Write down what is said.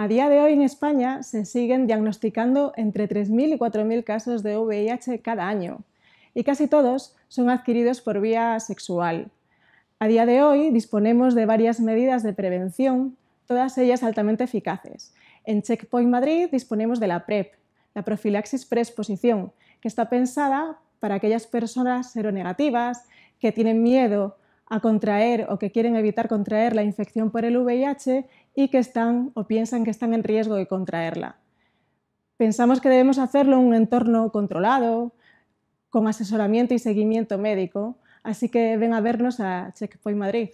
A día de hoy en España se siguen diagnosticando entre 3.000 y 4.000 casos de VIH cada año y casi todos son adquiridos por vía sexual. A día de hoy disponemos de varias medidas de prevención, todas ellas altamente eficaces. En Checkpoint Madrid disponemos de la PrEP, e la profilaxis preexposición, que está pensada para aquellas personas seronegativas que tienen miedo a contraer o que quieren evitar contraer la infección por el VIH y que están o piensan que están en riesgo de contraerla. Pensamos que debemos hacerlo en un entorno controlado, con asesoramiento y seguimiento médico, así que ven a vernos a Checkpoint Madrid.